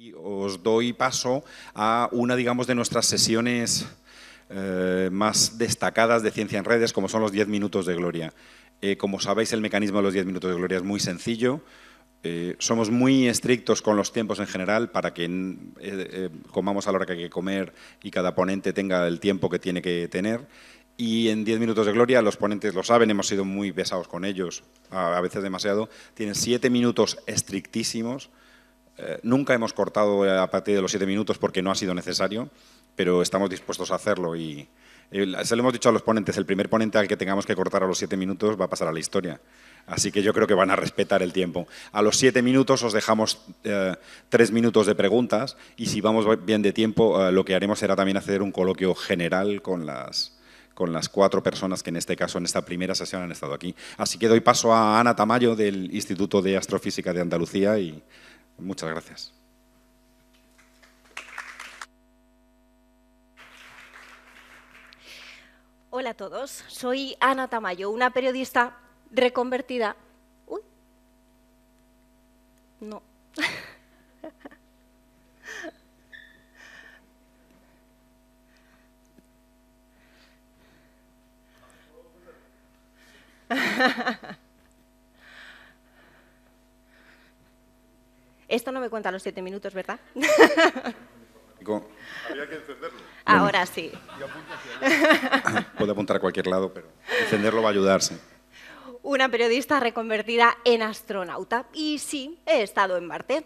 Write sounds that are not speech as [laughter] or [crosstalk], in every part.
Y os doy paso a una, digamos, de nuestras sesiones eh, más destacadas de Ciencia en Redes, como son los 10 minutos de gloria. Eh, como sabéis, el mecanismo de los 10 minutos de gloria es muy sencillo. Eh, somos muy estrictos con los tiempos en general para que comamos a la hora que hay que comer y cada ponente tenga el tiempo que tiene que tener. Y en 10 minutos de gloria, los ponentes lo saben, hemos sido muy pesados con ellos, a veces demasiado, tienen 7 minutos estrictísimos eh, nunca hemos cortado a partir de los siete minutos porque no ha sido necesario, pero estamos dispuestos a hacerlo y, se lo hemos dicho a los ponentes, el primer ponente al que tengamos que cortar a los siete minutos va a pasar a la historia. Así que yo creo que van a respetar el tiempo. A los siete minutos os dejamos eh, tres minutos de preguntas y si vamos bien de tiempo, eh, lo que haremos será también hacer un coloquio general con las, con las cuatro personas que en este caso, en esta primera sesión, han estado aquí. Así que doy paso a Ana Tamayo del Instituto de Astrofísica de Andalucía y Muchas gracias. Hola a todos, soy Ana Tamayo, una periodista reconvertida. Uy, no. [laughs] Esto no me cuenta los siete minutos, ¿verdad? [laughs] Había que encenderlo. Ahora sí. [laughs] Puedo apuntar a cualquier lado, pero encenderlo va a ayudarse. Una periodista reconvertida en astronauta. Y sí, he estado en Marte.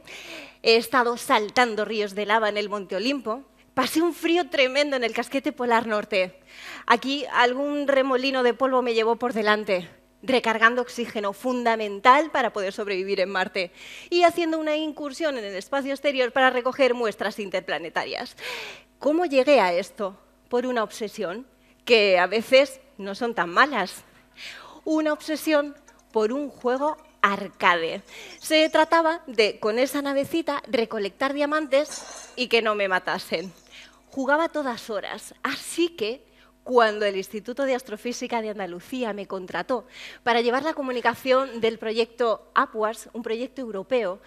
He estado saltando ríos de lava en el Monte Olimpo. Pasé un frío tremendo en el casquete polar norte. Aquí algún remolino de polvo me llevó por delante recargando oxígeno fundamental para poder sobrevivir en Marte y haciendo una incursión en el espacio exterior para recoger muestras interplanetarias. ¿Cómo llegué a esto? Por una obsesión, que a veces no son tan malas. Una obsesión por un juego arcade. Se trataba de, con esa navecita, recolectar diamantes y que no me matasen. Jugaba todas horas, así que cuando el Instituto de Astrofísica de Andalucía me contrató para llevar la comunicación del proyecto Upwards, un proyecto europeo,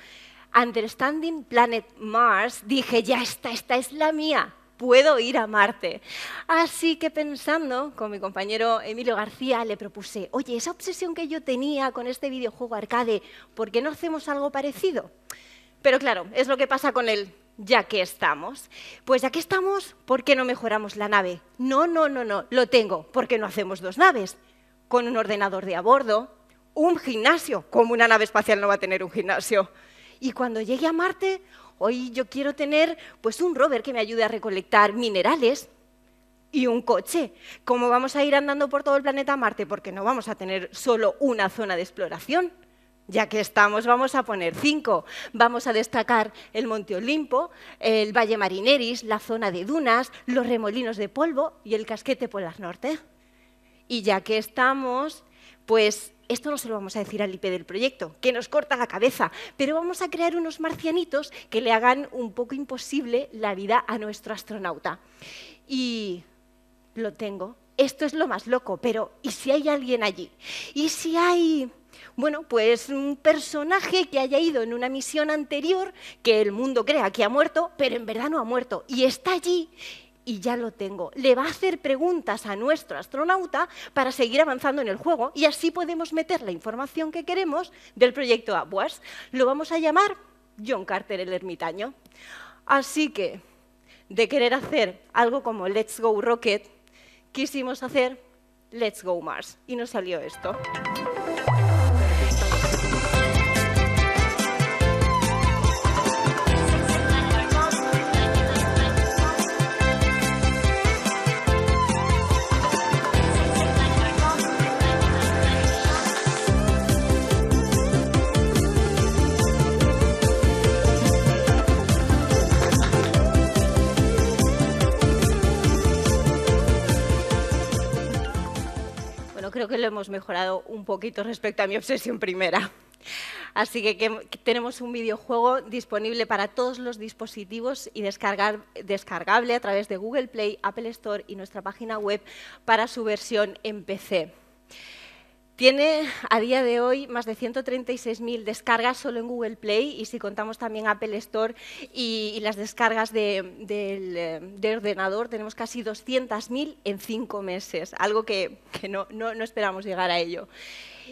Understanding Planet Mars, dije, ya está, esta es la mía, puedo ir a Marte. Así que pensando con mi compañero Emilio García, le propuse, oye, esa obsesión que yo tenía con este videojuego arcade, ¿por qué no hacemos algo parecido? Pero claro, es lo que pasa con él ya que estamos. Pues ya que estamos, ¿por qué no mejoramos la nave? No, no, no, no, lo tengo, porque no hacemos dos naves. Con un ordenador de a bordo, un gimnasio, como una nave espacial no va a tener un gimnasio. Y cuando llegue a Marte, hoy yo quiero tener pues un rover que me ayude a recolectar minerales y un coche. ¿Cómo vamos a ir andando por todo el planeta Marte? Porque no vamos a tener solo una zona de exploración. Ya que estamos, vamos a poner cinco. Vamos a destacar el Monte Olimpo, el Valle Marineris, la zona de dunas, los remolinos de polvo y el casquete por norte. Y ya que estamos, pues esto no se lo vamos a decir al IP del proyecto, que nos corta la cabeza, pero vamos a crear unos marcianitos que le hagan un poco imposible la vida a nuestro astronauta. Y lo tengo. Esto es lo más loco, pero ¿y si hay alguien allí? ¿Y si hay bueno, pues un personaje que haya ido en una misión anterior, que el mundo crea que ha muerto, pero en verdad no ha muerto, y está allí y ya lo tengo. Le va a hacer preguntas a nuestro astronauta para seguir avanzando en el juego y así podemos meter la información que queremos del proyecto Awas. Lo vamos a llamar John Carter el ermitaño. Así que, de querer hacer algo como Let's Go Rocket, quisimos hacer Let's Go Mars y nos salió esto. creo que lo hemos mejorado un poquito respecto a mi obsesión primera. Así que, tenemos un videojuego disponible para todos los dispositivos y descargable a través de Google Play, Apple Store y nuestra página web para su versión en PC. Tiene a día de hoy más de 136.000 descargas solo en Google Play y si contamos también Apple Store y, las descargas eh, de, ordenador, tenemos casi 200.000 en cinco meses, algo que, no, esperamos llegar a ello.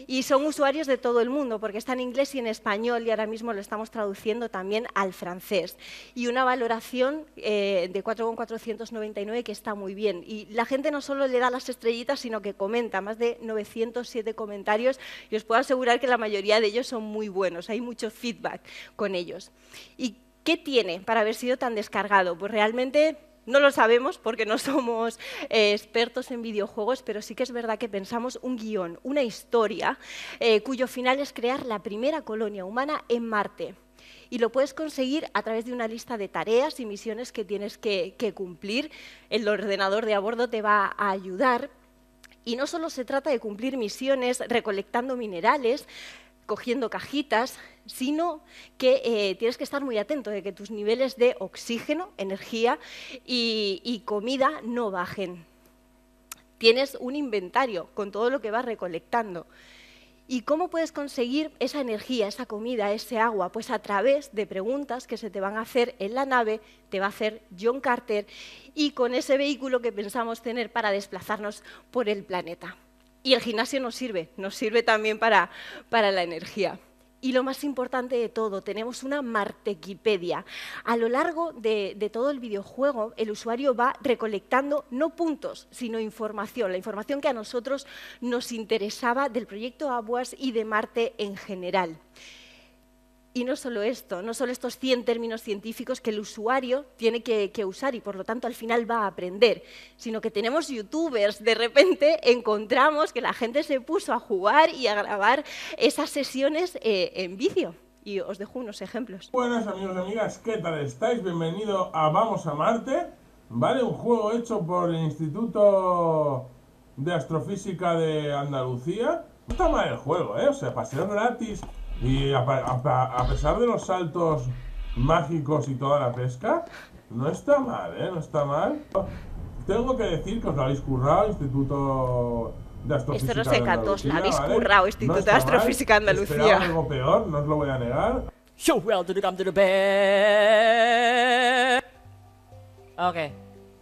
Y son usuarios de todo el mundo, porque está en inglés y en español, y ahora mismo lo estamos traduciendo también al francés. Y una valoración eh, de 4,499 que está muy bien. Y la gente no solo le da las estrellitas, sino que comenta, más de 907 comentarios y os puedo asegurar que la mayoría de ellos son muy buenos, hay mucho feedback con ellos. ¿Y qué tiene para haber sido tan descargado? Pues realmente no lo sabemos porque no [laughs] somos eh, expertos en videojuegos, pero sí que es verdad que pensamos un guión, una historia, eh, cuyo final es crear la primera colonia humana en Marte. Y lo puedes conseguir a través de una lista de tareas y misiones que tienes que, que cumplir. El ordenador de a bordo te va a ayudar y no solo se trata de cumplir misiones recolectando minerales, cogiendo cajitas, sino que eh, tienes que estar muy atento de que tus niveles de oxígeno, energía y, y comida no bajen. Tienes un inventario con todo lo que vas recolectando. ¿Y cómo puedes conseguir esa energía, esa comida, ese agua? Pues a través de preguntas que se te van a hacer en la nave, te va a hacer John Carter y con ese vehículo que pensamos tener para desplazarnos por el planeta. Y el gimnasio nos sirve, nos sirve también para, para la energía. Y lo más importante de todo, tenemos una Martequipedia. A lo largo de, todo el videojuego, el usuario va recolectando no puntos, sino información, la información que a nosotros nos interesaba del proyecto Aguas y de Marte en general. Y no solo esto, no solo estos 100 términos científicos que el usuario tiene que, usar y por lo tanto al final va a aprender, sino que tenemos youtubers, de repente encontramos que la gente se puso a jugar y a grabar esas sesiones eh, en vídeo. Y os dejo unos ejemplos. Buenas amigos y amigas, ¿qué tal estáis? Bienvenido a Vamos a Marte, ¿vale? Un juego hecho por el Instituto de Astrofísica de Andalucía. está mal el juego, ¿eh? O sea, pasión gratis y a, pesar de los saltos mágicos y toda la pesca, no está mal, ¿eh? No está mal. Tengo que decir que os lo habéis currado, Instituto de Astrofísica. Esto no se cantó, os lo habéis currado, Instituto de Astrofísica Andalucía. Esperaba algo peor, no os lo voy a negar. Show well to the come to the bed. Okay.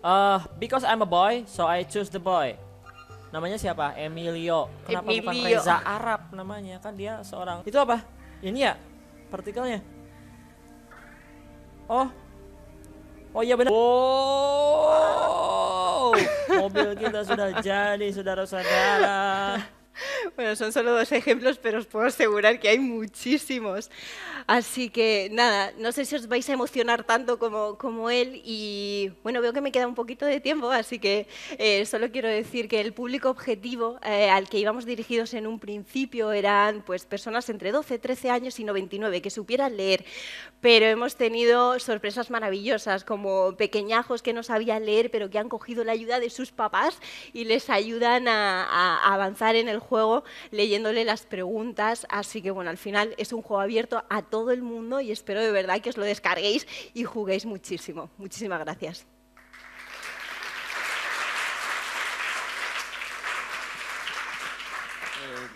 Uh, because I'm a boy, so I choose the boy. namanya siapa Emilio kenapa Emilio. bukan Reza Arab namanya kan dia seorang itu apa ini ya partikelnya oh oh iya benar oh mobil kita sudah jadi saudara-saudara Bueno, son solo dos ejemplos, pero os puedo asegurar que hay muchísimos. Así que nada, no sé si os vais a emocionar tanto como, como él y bueno, veo que me queda un poquito de tiempo, así que eh, solo quiero decir que el público objetivo eh, al que íbamos dirigidos en un principio eran pues personas entre 12, 13 años y 99 que supieran leer, pero hemos tenido sorpresas maravillosas como pequeñajos que no sabían leer pero que han cogido la ayuda de sus papás y les ayudan a avanzar en el juego leyéndole las preguntas. Así que bueno, al final es un juego abierto a todo el mundo y espero de verdad que os lo descarguéis y juguéis muchísimo. Muchísimas gracias. Eh,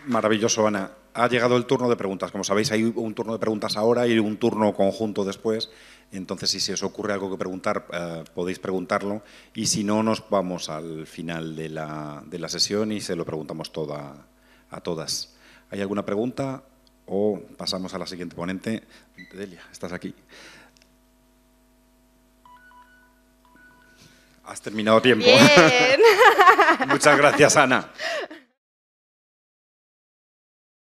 maravilloso, Ana. Ha llegado el turno de preguntas. Como sabéis, hay un turno de preguntas ahora y un turno conjunto después. Entonces, si se os ocurre algo que preguntar, eh, podéis preguntarlo. Y si no, nos vamos al final de la, de la sesión y se lo preguntamos toda, a todas. ¿Hay alguna pregunta? O pasamos a la siguiente ponente. Delia, estás aquí. Has terminado tiempo. [laughs] Muchas gracias, Ana.